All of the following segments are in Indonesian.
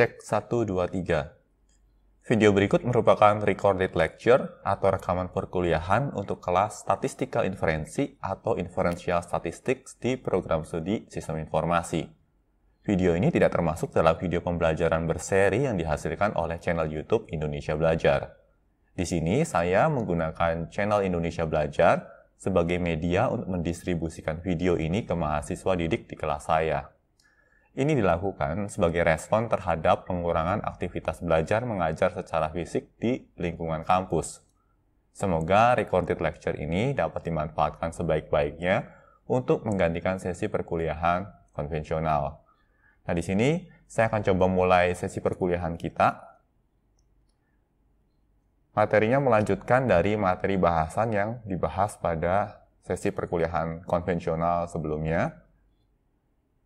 Cek 1, 2, 3. Video berikut merupakan recorded lecture atau rekaman perkuliahan untuk kelas Statistika Inferensi atau Inferential Statistics di program studi Sistem Informasi. Video ini tidak termasuk dalam video pembelajaran berseri yang dihasilkan oleh channel YouTube Indonesia Belajar. Di sini saya menggunakan channel Indonesia Belajar sebagai media untuk mendistribusikan video ini ke mahasiswa didik di kelas saya. Ini dilakukan sebagai respon terhadap pengurangan aktivitas belajar mengajar secara fisik di lingkungan kampus. Semoga recorded lecture ini dapat dimanfaatkan sebaik-baiknya untuk menggantikan sesi perkuliahan konvensional. Nah, di sini saya akan coba mulai sesi perkuliahan kita. Materinya melanjutkan dari materi bahasan yang dibahas pada sesi perkuliahan konvensional sebelumnya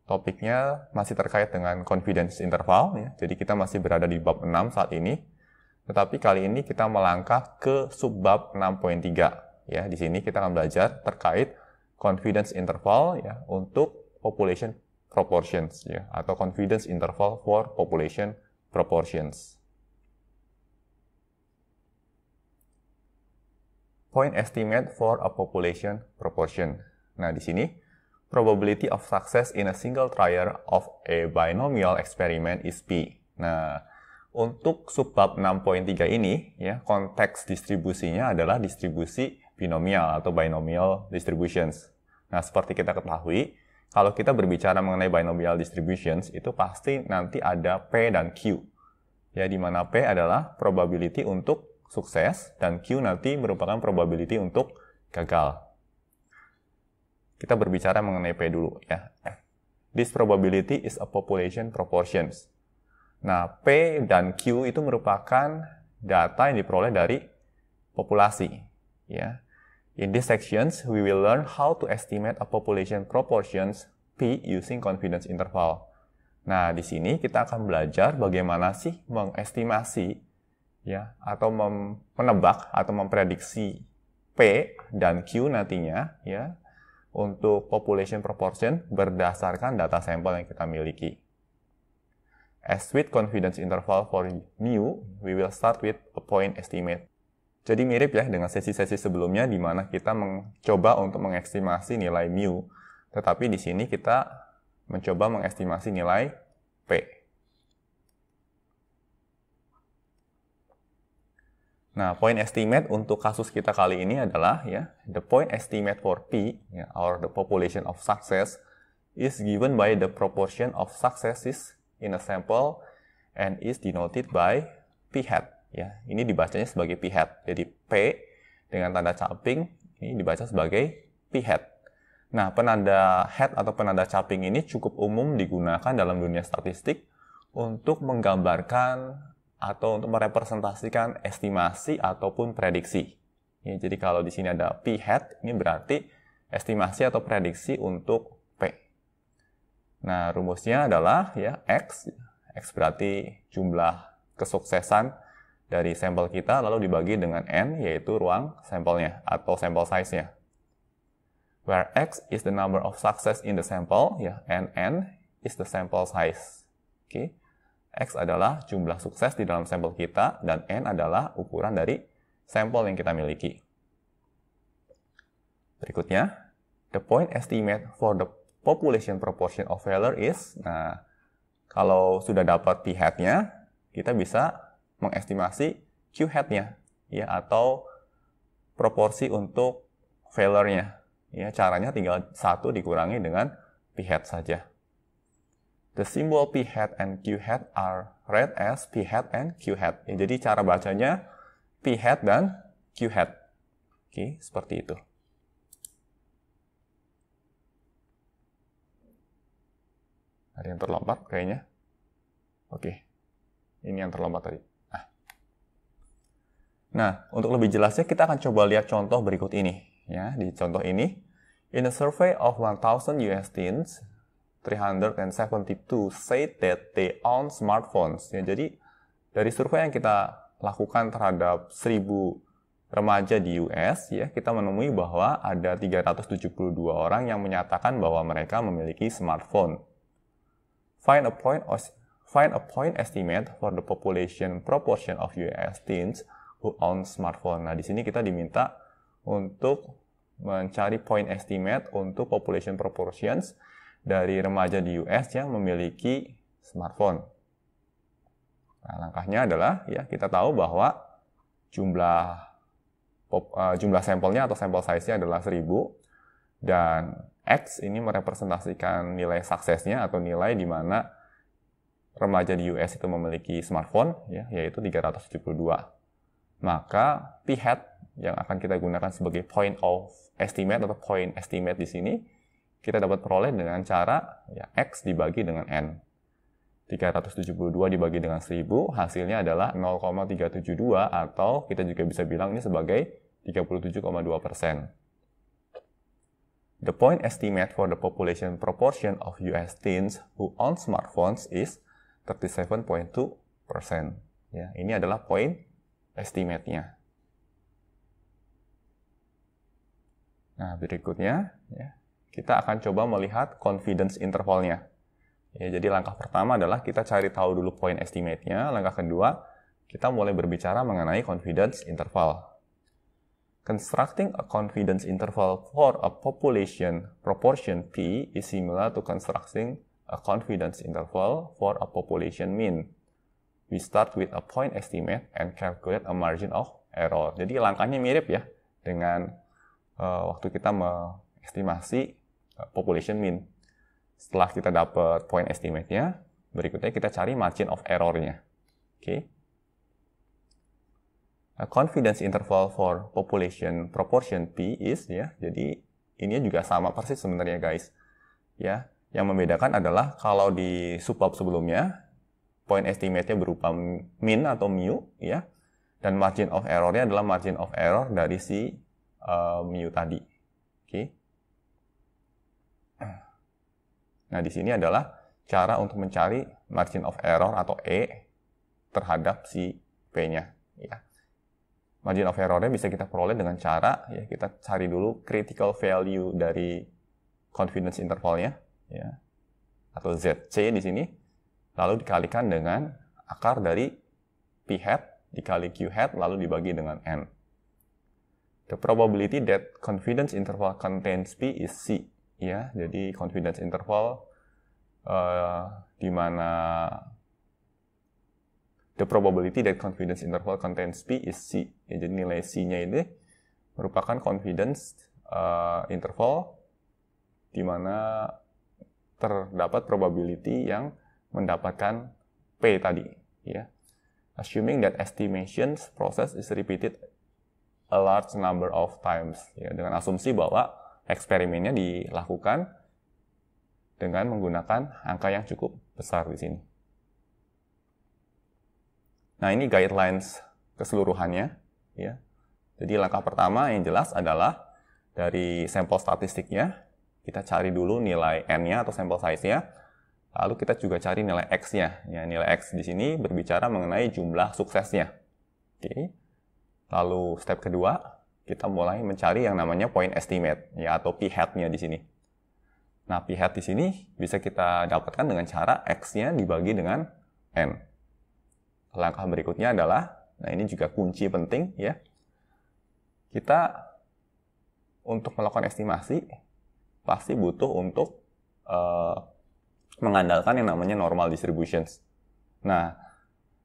topiknya masih terkait dengan confidence interval. Ya. Jadi kita masih berada di bab 6 saat ini. Tetapi kali ini kita melangkah ke subbab 6.3. Ya, di sini kita akan belajar terkait confidence interval ya untuk population proportions ya atau confidence interval for population proportions. Point estimate for a population proportion. Nah, di sini probability of success in a single trial of a binomial experiment is P. Nah, untuk subbab 6.3 ini, ya, konteks distribusinya adalah distribusi binomial atau binomial distributions. Nah, seperti kita ketahui, kalau kita berbicara mengenai binomial distributions, itu pasti nanti ada P dan Q. Ya, di mana P adalah probability untuk sukses, dan Q nanti merupakan probability untuk gagal. Kita berbicara mengenai P dulu ya. This probability is a population proportions. Nah, P dan Q itu merupakan data yang diperoleh dari populasi. Ya. In this sections, we will learn how to estimate a population proportions P using confidence interval. Nah, di sini kita akan belajar bagaimana sih mengestimasi ya atau menebak atau memprediksi P dan Q nantinya ya untuk population proportion berdasarkan data sampel yang kita miliki. As with confidence interval for mu, we will start with a point estimate. Jadi mirip ya dengan sesi-sesi sebelumnya di mana kita mencoba untuk mengestimasi nilai mu, tetapi di sini kita mencoba mengestimasi nilai p. Nah, point estimate untuk kasus kita kali ini adalah ya, the point estimate for P ya, or the population of success is given by the proportion of successes in a sample and is denoted by P hat. Ya, ini dibacanya sebagai P hat. Jadi P dengan tanda caping ini dibaca sebagai P hat. Nah, penanda hat atau penanda caping ini cukup umum digunakan dalam dunia statistik untuk menggambarkan atau untuk merepresentasikan estimasi ataupun prediksi. Ya, jadi kalau di sini ada P hat, ini berarti estimasi atau prediksi untuk P. Nah, rumusnya adalah ya X, X berarti jumlah kesuksesan dari sampel kita, lalu dibagi dengan N, yaitu ruang sampelnya atau sampel size-nya. Where X is the number of success in the sample, ya, and N is the sample size. Oke. Okay. X adalah jumlah sukses di dalam sampel kita, dan N adalah ukuran dari sampel yang kita miliki. Berikutnya, the point estimate for the population proportion of failure is, nah, kalau sudah dapat p hat-nya, kita bisa mengestimasi Q hat-nya, ya, atau proporsi untuk failure-nya. Ya, caranya tinggal satu dikurangi dengan p hat saja. The symbol p hat and q hat are read as p hat and q hat. Ya, jadi cara bacanya p hat dan q hat. Oke, seperti itu. Ada yang terlompat kayaknya. Oke, ini yang terlompat tadi. Nah. nah, untuk lebih jelasnya kita akan coba lihat contoh berikut ini. Ya, di contoh ini, in a survey of 1,000 US teens, 372 say that they own smartphones. Ya, jadi dari survei yang kita lakukan terhadap 1000 remaja di US ya, kita menemui bahwa ada 372 orang yang menyatakan bahwa mereka memiliki smartphone. Find a point find a point estimate for the population proportion of US teens who own smartphone. Nah, di sini kita diminta untuk mencari point estimate untuk population proportions dari remaja di US yang memiliki smartphone. Nah, langkahnya adalah ya kita tahu bahwa jumlah pop, uh, jumlah sampelnya atau sampel size-nya adalah 1000 dan X ini merepresentasikan nilai suksesnya atau nilai di mana remaja di US itu memiliki smartphone ya yaitu 372. Maka p hat yang akan kita gunakan sebagai point of estimate atau point estimate di sini kita dapat peroleh dengan cara ya, X dibagi dengan N. 372 dibagi dengan 1000, hasilnya adalah 0,372 atau kita juga bisa bilang ini sebagai 37,2%. The point estimate for the population proportion of US teens who own smartphones is 37.2%. Ya, ini adalah point estimate-nya. Nah, berikutnya ya, kita akan coba melihat confidence intervalnya. Ya, jadi langkah pertama adalah kita cari tahu dulu point estimate-nya. Langkah kedua, kita mulai berbicara mengenai confidence interval. Constructing a confidence interval for a population proportion P is similar to constructing a confidence interval for a population mean. We start with a point estimate and calculate a margin of error. Jadi langkahnya mirip ya dengan uh, waktu kita mengestimasi Uh, population mean. Setelah kita dapat point estimate-nya, berikutnya kita cari margin of error-nya. Oke. Okay. Uh, confidence interval for population proportion P is ya. Jadi ini juga sama persis sebenarnya guys. Ya, yang membedakan adalah kalau di subbab sebelumnya point estimate-nya berupa min atau mu ya. Dan margin of error-nya adalah margin of error dari si uh, mu tadi. Oke. Okay. Nah, di sini adalah cara untuk mencari margin of error atau E terhadap si P-nya. Ya. Margin of error-nya bisa kita peroleh dengan cara ya kita cari dulu critical value dari confidence intervalnya, ya, atau ZC di sini, lalu dikalikan dengan akar dari P hat dikali Q hat lalu dibagi dengan N. The probability that confidence interval contains P is C ya jadi confidence interval uh, di mana the probability that confidence interval contains p is c. Ya, jadi nilai c-nya ini merupakan confidence uh, interval di mana terdapat probability yang mendapatkan p tadi. Ya. Assuming that estimations process is repeated a large number of times. Ya, dengan asumsi bahwa eksperimennya dilakukan dengan menggunakan angka yang cukup besar di sini. Nah, ini guidelines keseluruhannya. Ya. Jadi langkah pertama yang jelas adalah dari sampel statistiknya, kita cari dulu nilai n-nya atau sampel size-nya, lalu kita juga cari nilai x-nya. Ya, nilai x di sini berbicara mengenai jumlah suksesnya. Oke. Lalu step kedua, kita mulai mencari yang namanya point estimate ya atau p hatnya di sini. Nah, p hat di sini bisa kita dapatkan dengan cara x-nya dibagi dengan n. Langkah berikutnya adalah nah ini juga kunci penting ya. Kita untuk melakukan estimasi pasti butuh untuk uh, mengandalkan yang namanya normal distributions. Nah,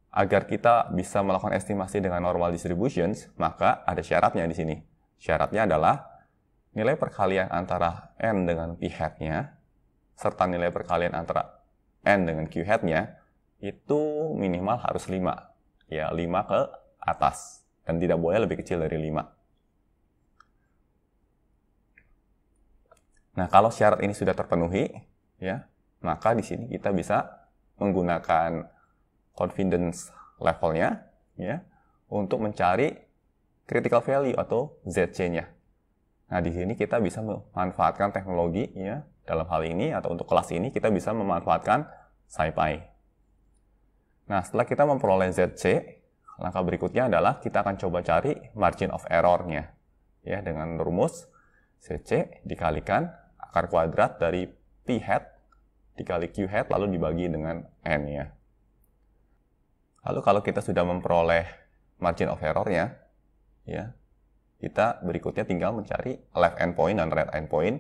Agar kita bisa melakukan estimasi dengan normal distributions, maka ada syaratnya di sini. Syaratnya adalah nilai perkalian antara n dengan p hatnya serta nilai perkalian antara n dengan q hatnya itu minimal harus 5. Ya, 5 ke atas dan tidak boleh lebih kecil dari 5. Nah, kalau syarat ini sudah terpenuhi, ya, maka di sini kita bisa menggunakan confidence levelnya ya untuk mencari critical value atau ZC-nya. Nah, di sini kita bisa memanfaatkan teknologi ya dalam hal ini atau untuk kelas ini kita bisa memanfaatkan SciPy. Nah, setelah kita memperoleh ZC, langkah berikutnya adalah kita akan coba cari margin of error-nya. Ya, dengan rumus ZC dikalikan akar kuadrat dari P hat dikali Q hat lalu dibagi dengan N ya. Lalu kalau kita sudah memperoleh margin of errornya, ya, kita berikutnya tinggal mencari left endpoint dan right endpoint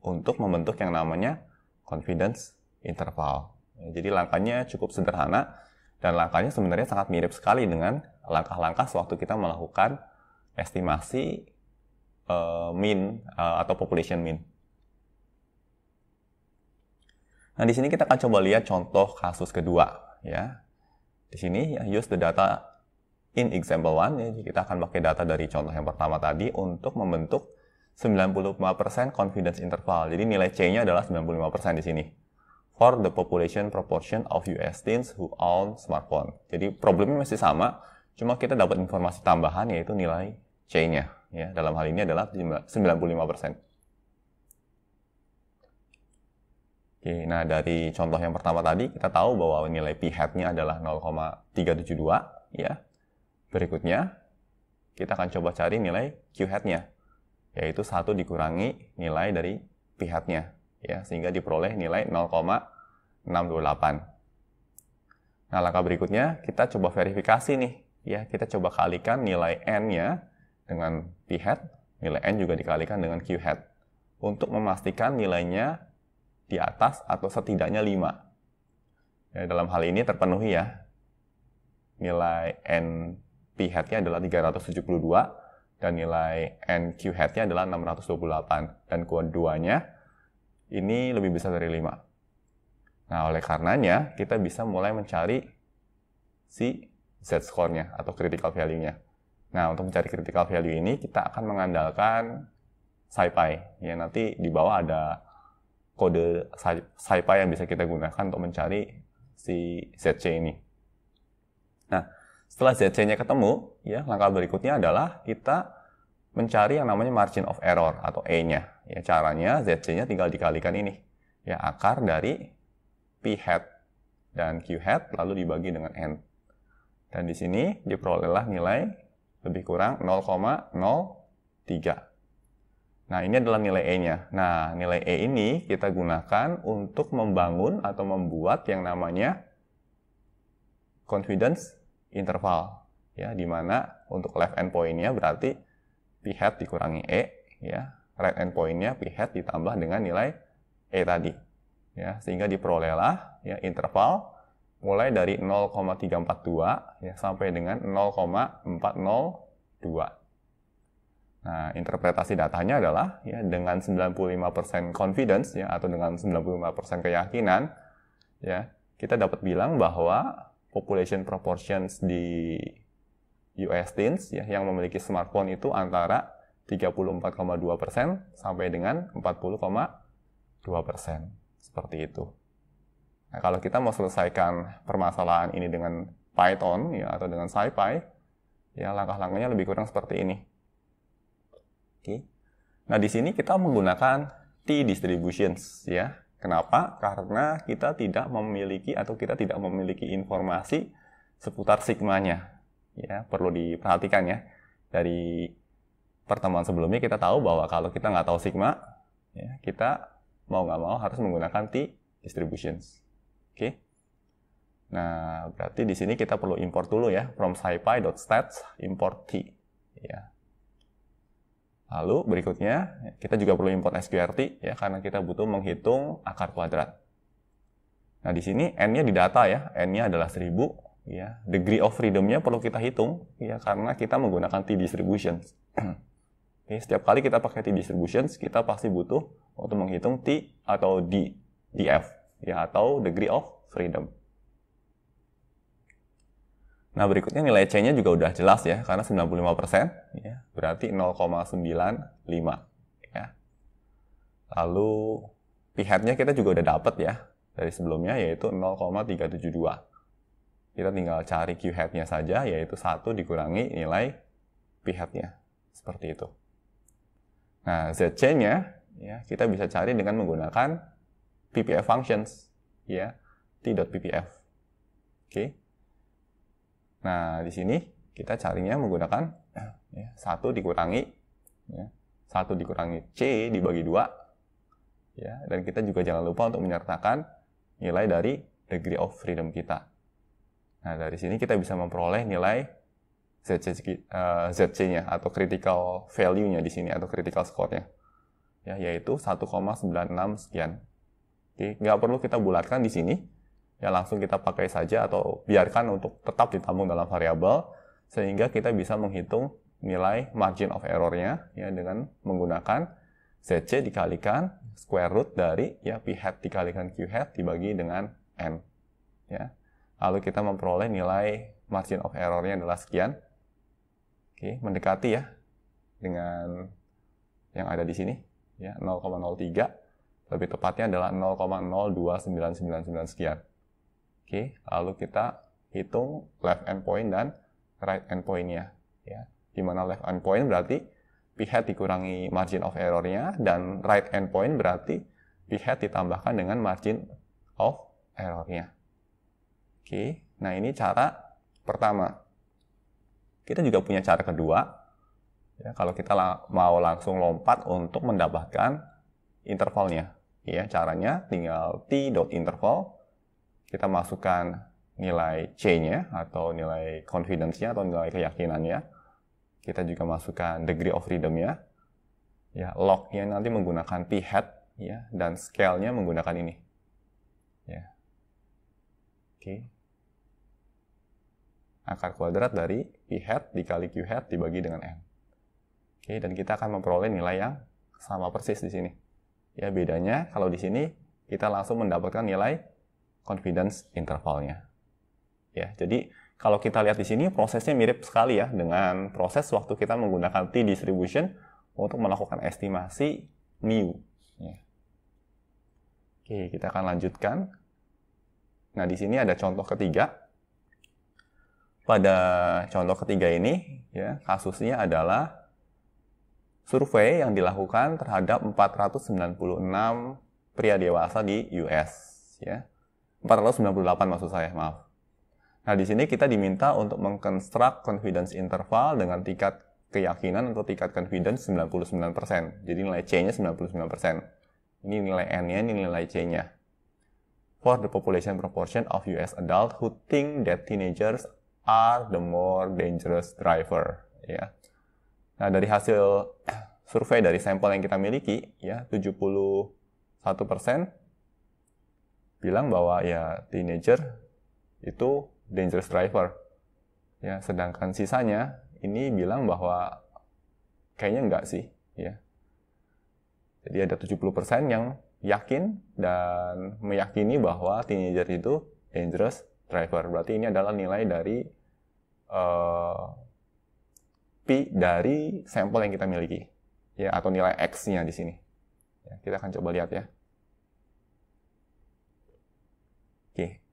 untuk membentuk yang namanya confidence interval. Jadi langkahnya cukup sederhana dan langkahnya sebenarnya sangat mirip sekali dengan langkah-langkah sewaktu kita melakukan estimasi uh, mean uh, atau population mean. Nah, di sini kita akan coba lihat contoh kasus kedua ya. Di sini use the data in example one. ya, kita akan pakai data dari contoh yang pertama tadi untuk membentuk 95% confidence interval. Jadi nilai C-nya adalah 95% di sini. For the population proportion of US teens who own smartphone. Jadi problemnya masih sama, cuma kita dapat informasi tambahan yaitu nilai C-nya. Ya, dalam hal ini adalah 95%. Oke, nah dari contoh yang pertama tadi kita tahu bahwa nilai p hatnya adalah 0,372 ya. Berikutnya kita akan coba cari nilai q hatnya yaitu satu dikurangi nilai dari p hatnya ya sehingga diperoleh nilai 0,628. Nah, langkah berikutnya kita coba verifikasi nih ya, kita coba kalikan nilai n-nya dengan p hat, nilai n juga dikalikan dengan q hat untuk memastikan nilainya di atas atau setidaknya 5. Ya, dalam hal ini terpenuhi ya. Nilai NP p nya adalah 372 dan nilai NQ q nya adalah 628 dan keduanya ini lebih besar dari 5. Nah, oleh karenanya kita bisa mulai mencari si Z-score-nya atau critical value-nya. Nah, untuk mencari critical value ini kita akan mengandalkan SciPy. Ya, nanti di bawah ada kode sci yang bisa kita gunakan untuk mencari si ZC ini. Nah, setelah ZC-nya ketemu, ya langkah berikutnya adalah kita mencari yang namanya margin of error atau E-nya. Ya, caranya ZC-nya tinggal dikalikan ini. Ya, akar dari P hat dan Q hat lalu dibagi dengan N. Dan di sini diperolehlah nilai lebih kurang 0,03 Nah, ini adalah nilai E-nya. Nah, nilai E ini kita gunakan untuk membangun atau membuat yang namanya confidence interval. Ya, di mana untuk left end point-nya berarti p hat dikurangi E, ya. Right end point-nya p hat ditambah dengan nilai E tadi. Ya, sehingga diperolehlah ya interval mulai dari 0,342 ya sampai dengan 0,402 Nah, interpretasi datanya adalah ya dengan 95% confidence ya atau dengan 95% keyakinan ya, kita dapat bilang bahwa population proportions di US teens ya yang memiliki smartphone itu antara 34,2% sampai dengan 40,2%. Seperti itu. Nah, kalau kita mau selesaikan permasalahan ini dengan Python ya atau dengan SciPy, ya langkah-langkahnya lebih kurang seperti ini Oke. Nah, di sini kita menggunakan T distributions ya. Kenapa? Karena kita tidak memiliki atau kita tidak memiliki informasi seputar sigmanya. Ya, perlu diperhatikan ya. Dari pertemuan sebelumnya kita tahu bahwa kalau kita nggak tahu sigma, ya, kita mau nggak mau harus menggunakan T distributions. Oke. Nah, berarti di sini kita perlu import dulu ya from scipy.stats import T. Ya, Lalu berikutnya, kita juga perlu import SQRT ya karena kita butuh menghitung akar kuadrat. Nah, di sini n-nya di data ya, n-nya adalah 1000 ya. Degree of freedom-nya perlu kita hitung ya karena kita menggunakan t-distribution. Oke, setiap kali kita pakai t-distribution, kita pasti butuh untuk menghitung t atau d, df ya atau degree of freedom. Nah, berikutnya nilai C-nya juga udah jelas ya, karena 95%, ya, berarti 0,95. Ya. Lalu, pihaknya kita juga udah dapet ya, dari sebelumnya yaitu 0,372. Kita tinggal cari q hatnya saja, yaitu 1 dikurangi nilai pihaknya. Seperti itu. Nah, z ZC-nya ya, kita bisa cari dengan menggunakan PPF functions, ya, T.PPF. Oke. Okay. Nah, di sini kita carinya menggunakan ya, 1 dikurangi ya, dikurangi C dibagi 2. Ya, dan kita juga jangan lupa untuk menyertakan nilai dari degree of freedom kita. Nah, dari sini kita bisa memperoleh nilai ZC, eh, ZC-nya atau critical value-nya di sini atau critical score-nya. Ya, yaitu 1,96 sekian. Oke, nggak perlu kita bulatkan di sini ya langsung kita pakai saja atau biarkan untuk tetap ditambung dalam variabel sehingga kita bisa menghitung nilai margin of errornya ya dengan menggunakan cc dikalikan square root dari ya p hat dikalikan q hat dibagi dengan n ya lalu kita memperoleh nilai margin of errornya adalah sekian oke mendekati ya dengan yang ada di sini ya 0,03 lebih tepatnya adalah 0,02999 sekian Oke, lalu kita hitung left endpoint dan right endpointnya. Ya, di mana left endpoint berarti p hat dikurangi margin of errornya dan right endpoint berarti p hat ditambahkan dengan margin of errornya. Oke, nah ini cara pertama. Kita juga punya cara kedua. Ya, kalau kita mau langsung lompat untuk mendapatkan intervalnya, ya caranya tinggal t interval kita masukkan nilai C-nya atau nilai confidence-nya atau nilai keyakinannya. Kita juga masukkan degree of freedom-nya. Ya, log-nya nanti menggunakan p hat ya dan scale-nya menggunakan ini. Ya. Oke. Akar kuadrat dari p hat dikali q hat dibagi dengan n. Oke, dan kita akan memperoleh nilai yang sama persis di sini. Ya, bedanya kalau di sini kita langsung mendapatkan nilai confidence intervalnya. Ya, jadi kalau kita lihat di sini prosesnya mirip sekali ya dengan proses waktu kita menggunakan t distribution untuk melakukan estimasi mu. Ya. Oke, kita akan lanjutkan. Nah, di sini ada contoh ketiga. Pada contoh ketiga ini, ya, kasusnya adalah survei yang dilakukan terhadap 496 pria dewasa di US, ya. 498 maksud saya, maaf. Nah, di sini kita diminta untuk mengkonstruk confidence interval dengan tingkat keyakinan atau tingkat confidence 99%. Jadi nilai C-nya 99%. Ini nilai N-nya, ini nilai C-nya. For the population proportion of US adult who think that teenagers are the more dangerous driver. Ya. Nah, dari hasil survei dari sampel yang kita miliki, ya 71 persen bilang bahwa ya teenager itu dangerous driver. Ya, sedangkan sisanya ini bilang bahwa kayaknya enggak sih, ya. Jadi ada 70% yang yakin dan meyakini bahwa teenager itu dangerous driver. Berarti ini adalah nilai dari uh, P dari sampel yang kita miliki, ya atau nilai X-nya di sini. Ya, kita akan coba lihat ya. Oke.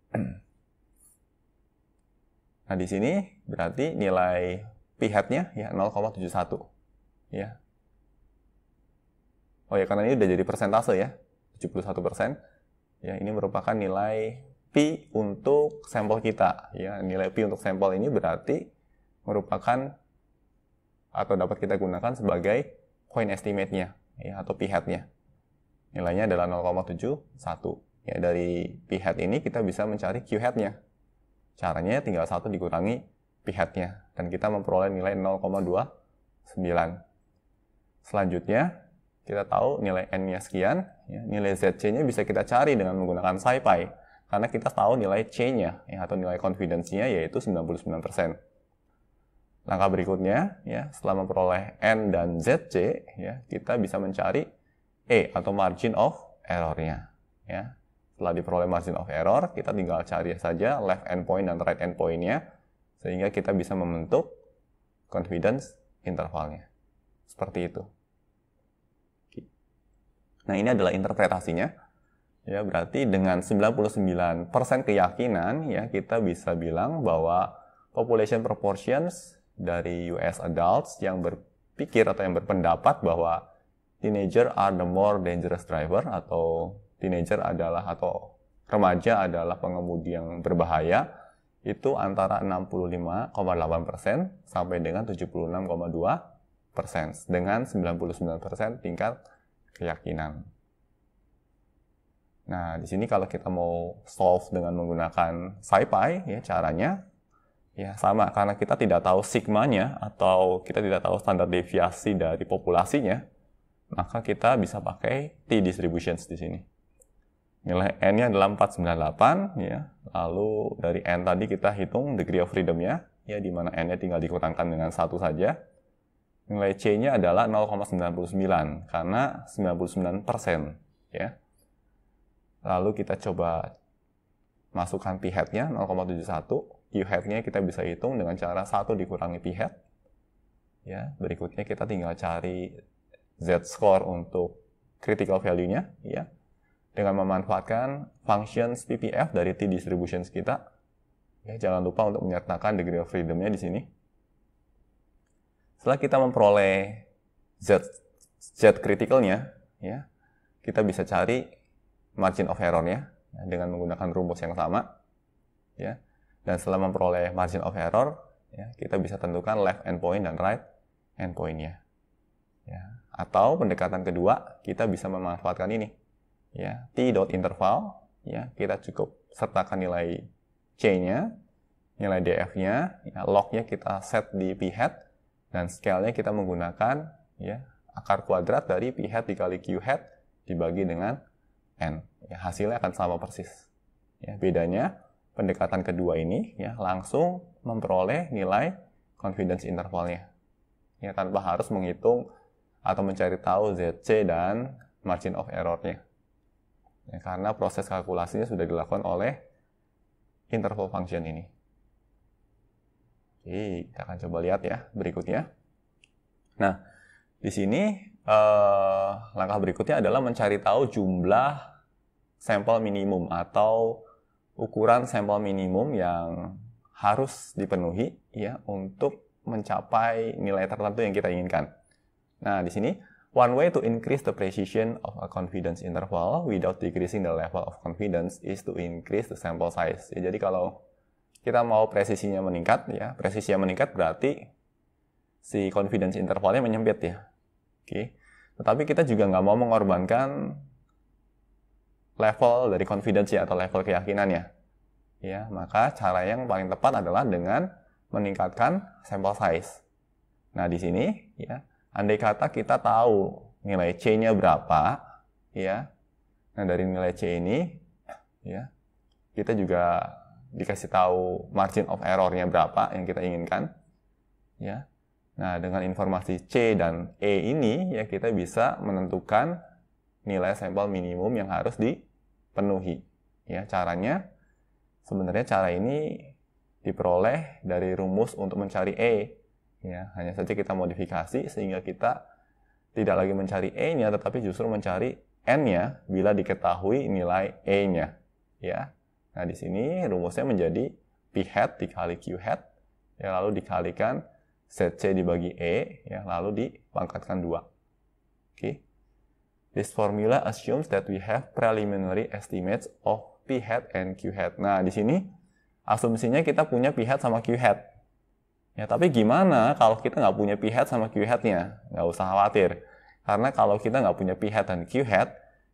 Nah, di sini berarti nilai p hatnya ya 0,71. Ya. Oh ya, karena ini udah jadi persentase ya, 71%. Ya, ini merupakan nilai P untuk sampel kita. Ya, nilai P untuk sampel ini berarti merupakan atau dapat kita gunakan sebagai coin estimate-nya ya, atau p hatnya. Nilainya adalah 0,71. Ya, dari p hat ini kita bisa mencari q hatnya. Caranya tinggal satu dikurangi p hatnya dan kita memperoleh nilai 0,29. Selanjutnya kita tahu nilai n-nya sekian, ya, nilai zc-nya bisa kita cari dengan menggunakan SciPy karena kita tahu nilai c-nya ya, atau nilai confidence-nya yaitu 99%. Langkah berikutnya, ya, setelah memperoleh n dan zc, ya, kita bisa mencari e atau margin of error-nya. Ya. Setelah diperoleh margin of error, kita tinggal cari saja left endpoint dan right endpointnya, sehingga kita bisa membentuk confidence intervalnya. Seperti itu. Nah, ini adalah interpretasinya. Ya, berarti dengan 99% keyakinan ya kita bisa bilang bahwa population proportions dari US adults yang berpikir atau yang berpendapat bahwa teenager are the more dangerous driver atau teenager adalah atau remaja adalah pengemudi yang berbahaya itu antara 65,8% sampai dengan 76,2% dengan 99% tingkat keyakinan. Nah, di sini kalau kita mau solve dengan menggunakan SciPy, ya caranya ya sama karena kita tidak tahu sigmanya atau kita tidak tahu standar deviasi dari populasinya, maka kita bisa pakai t distributions di sini nilai n-nya adalah 498 ya. Lalu dari n tadi kita hitung degree of freedom-nya ya di mana n-nya tinggal dikurangkan dengan satu saja. Nilai c-nya adalah 0,99 karena 99% ya. Lalu kita coba masukkan p hat-nya 0,71, q hat-nya kita bisa hitung dengan cara 1 dikurangi p hat. Ya, berikutnya kita tinggal cari z score untuk critical value-nya ya dengan memanfaatkan functions PPF dari T distributions kita. Ya, jangan lupa untuk menyertakan degree of freedom-nya di sini. Setelah kita memperoleh Z, Z critical-nya, ya, kita bisa cari margin of error-nya ya, dengan menggunakan rumus yang sama. Ya. Dan setelah memperoleh margin of error, ya, kita bisa tentukan left endpoint dan right endpoint-nya. Ya. Atau pendekatan kedua, kita bisa memanfaatkan ini, ya t dot interval ya kita cukup sertakan nilai c-nya nilai df-nya ya, log-nya kita set di p hat dan scale-nya kita menggunakan ya akar kuadrat dari p hat dikali q hat dibagi dengan n ya, hasilnya akan sama persis ya bedanya pendekatan kedua ini ya langsung memperoleh nilai confidence intervalnya ya tanpa harus menghitung atau mencari tahu zc dan margin of errornya Ya, karena proses kalkulasinya sudah dilakukan oleh interval function ini. Oke, kita akan coba lihat ya berikutnya. Nah, di sini eh, langkah berikutnya adalah mencari tahu jumlah sampel minimum atau ukuran sampel minimum yang harus dipenuhi ya untuk mencapai nilai tertentu yang kita inginkan. Nah, di sini One way to increase the precision of a confidence interval without decreasing the level of confidence is to increase the sample size. Ya, jadi kalau kita mau presisinya meningkat, ya presisinya meningkat berarti si confidence intervalnya menyempit ya. Oke. Okay. Tetapi kita juga nggak mau mengorbankan level dari confidence ya atau level keyakinannya. Ya, maka cara yang paling tepat adalah dengan meningkatkan sample size. Nah, di sini ya andai kata kita tahu nilai C-nya berapa, ya. Nah, dari nilai C ini, ya, kita juga dikasih tahu margin of error-nya berapa yang kita inginkan, ya. Nah, dengan informasi C dan E ini, ya, kita bisa menentukan nilai sampel minimum yang harus dipenuhi. Ya, caranya, sebenarnya cara ini diperoleh dari rumus untuk mencari E, ya hanya saja kita modifikasi sehingga kita tidak lagi mencari e-nya tetapi justru mencari n-nya bila diketahui nilai e-nya ya nah di sini rumusnya menjadi p hat dikali q hat ya lalu dikalikan set c dibagi e ya lalu dipangkatkan dua oke this formula assumes that we have preliminary estimates of p hat and q hat nah di sini asumsinya kita punya p hat sama q hat Ya, tapi gimana kalau kita nggak punya p-hat sama q-hatnya? Nggak usah khawatir. Karena kalau kita nggak punya p-hat dan q-hat,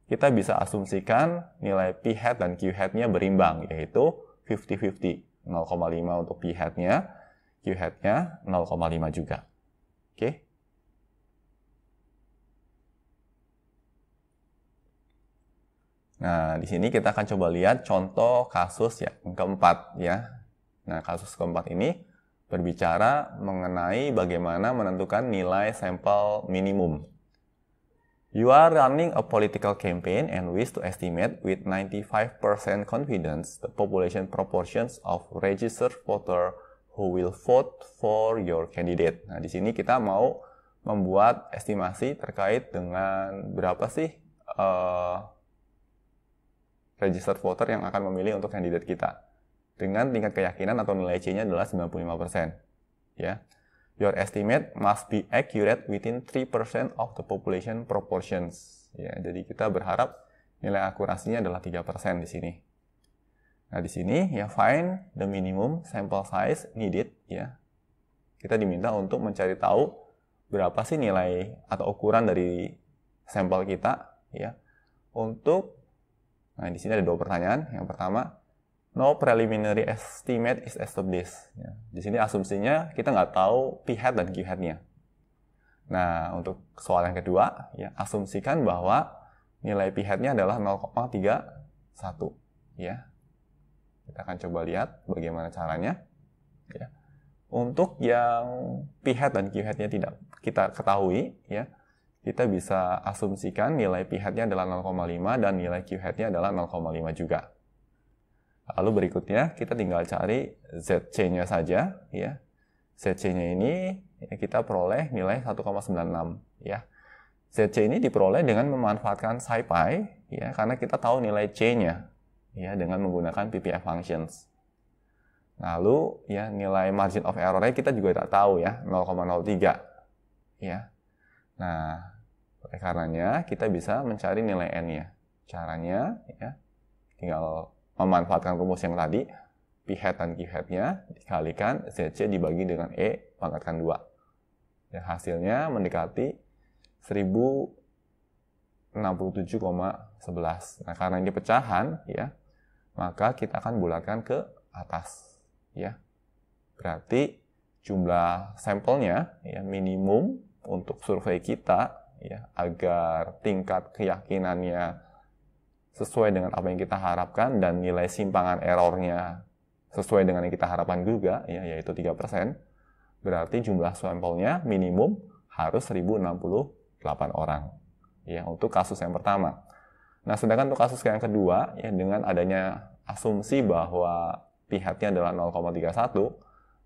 kita bisa asumsikan nilai p-hat dan q-hatnya berimbang, yaitu 50-50. 0,5 untuk p-hatnya, q-hatnya 0,5 juga. Oke? Okay? Nah, di sini kita akan coba lihat contoh kasus yang keempat ya. Nah, kasus keempat ini berbicara mengenai bagaimana menentukan nilai sampel minimum. You are running a political campaign and wish to estimate with 95% confidence the population proportions of registered voter who will vote for your candidate. Nah, di sini kita mau membuat estimasi terkait dengan berapa sih uh, registered voter yang akan memilih untuk kandidat kita dengan tingkat keyakinan atau nilai C-nya adalah 95%. Ya. Your estimate must be accurate within 3% of the population proportions. Ya, jadi kita berharap nilai akurasinya adalah 3% di sini. Nah, di sini ya find the minimum sample size needed ya. Kita diminta untuk mencari tahu berapa sih nilai atau ukuran dari sampel kita ya untuk Nah, di sini ada dua pertanyaan. Yang pertama, no preliminary estimate is established. Ya. Di sini asumsinya kita nggak tahu p hat dan q hatnya. Nah, untuk soal yang kedua, ya asumsikan bahwa nilai p hatnya adalah 0,31. Ya. Kita akan coba lihat bagaimana caranya. Ya. Untuk yang p hat dan q hatnya tidak kita ketahui, ya kita bisa asumsikan nilai p hatnya adalah 0,5 dan nilai q hatnya adalah 0,5 juga. Lalu berikutnya kita tinggal cari ZC-nya saja ya. ZC-nya ini ya, kita peroleh nilai 1,96 ya. ZC ini diperoleh dengan memanfaatkan SciPy ya karena kita tahu nilai C-nya ya dengan menggunakan PPF functions. Lalu ya nilai margin of error-nya kita juga tak tahu ya 0,03 ya. Nah, oleh karenanya kita bisa mencari nilai n-nya. Caranya ya tinggal memanfaatkan rumus yang tadi, pi hat dan q hatnya dikalikan zc dibagi dengan e pangkatkan 2. Dan ya, hasilnya mendekati 1067,11. Nah, karena ini pecahan, ya, maka kita akan bulatkan ke atas, ya. Berarti jumlah sampelnya ya minimum untuk survei kita ya agar tingkat keyakinannya sesuai dengan apa yang kita harapkan dan nilai simpangan errornya sesuai dengan yang kita harapkan juga, ya, yaitu 3%, berarti jumlah sampelnya minimum harus 1068 orang. Ya, untuk kasus yang pertama. Nah, sedangkan untuk kasus yang kedua, ya, dengan adanya asumsi bahwa pihaknya adalah 0,31,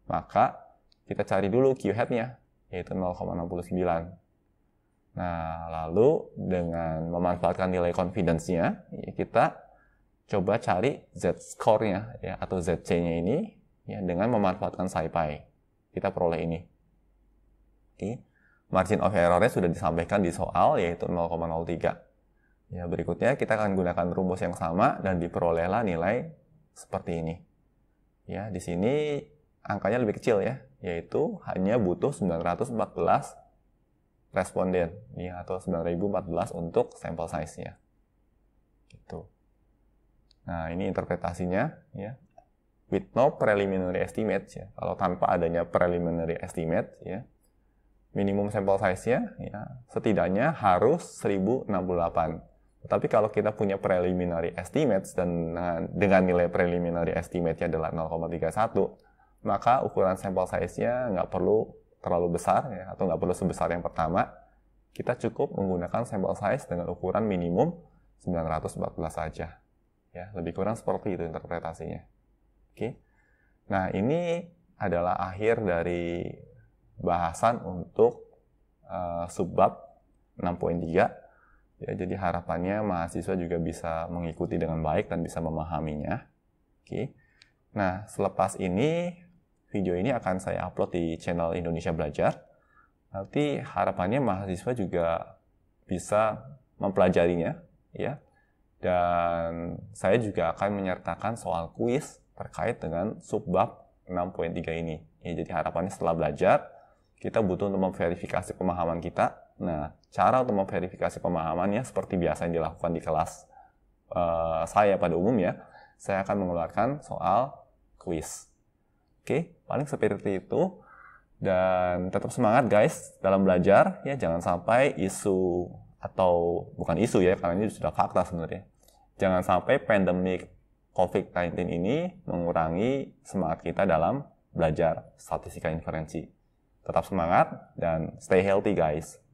maka kita cari dulu q head nya yaitu 0,69. Nah, lalu dengan memanfaatkan nilai confidence-nya, ya, kita coba cari Z-score-nya ya, atau ZC-nya ini ya, dengan memanfaatkan SciPy. Kita peroleh ini. Oke. Margin of error-nya sudah disampaikan di soal, yaitu 0,03. Ya, berikutnya kita akan gunakan rumus yang sama dan diperolehlah nilai seperti ini. Ya, di sini angkanya lebih kecil ya, yaitu hanya butuh 914 responden ini iya, atau 9014 untuk sampel size-nya. Gitu. Nah, ini interpretasinya ya. With no preliminary estimate ya. Kalau tanpa adanya preliminary estimate ya, minimum sampel size-nya ya setidaknya harus 1068. Tetapi kalau kita punya preliminary estimates dan nah, dengan nilai preliminary estimate-nya adalah 0,31, maka ukuran sampel size-nya nggak perlu terlalu besar ya, atau nggak perlu sebesar yang pertama, kita cukup menggunakan sampel size dengan ukuran minimum 914 saja. Ya, lebih kurang seperti itu interpretasinya. Oke. Nah, ini adalah akhir dari bahasan untuk uh, subbab 6.3. Ya, jadi harapannya mahasiswa juga bisa mengikuti dengan baik dan bisa memahaminya. Oke. Nah, selepas ini video ini akan saya upload di channel Indonesia Belajar. Nanti harapannya mahasiswa juga bisa mempelajarinya, ya. Dan saya juga akan menyertakan soal kuis terkait dengan subbab 6.3 ini. Ya, jadi harapannya setelah belajar, kita butuh untuk memverifikasi pemahaman kita. Nah, cara untuk memverifikasi pemahamannya seperti biasa yang dilakukan di kelas uh, saya pada umumnya, saya akan mengeluarkan soal kuis. Oke, paling seperti itu. Dan tetap semangat guys dalam belajar ya jangan sampai isu atau bukan isu ya karena ini sudah fakta sebenarnya. Jangan sampai pandemik COVID-19 ini mengurangi semangat kita dalam belajar statistika inferensi. Tetap semangat dan stay healthy guys.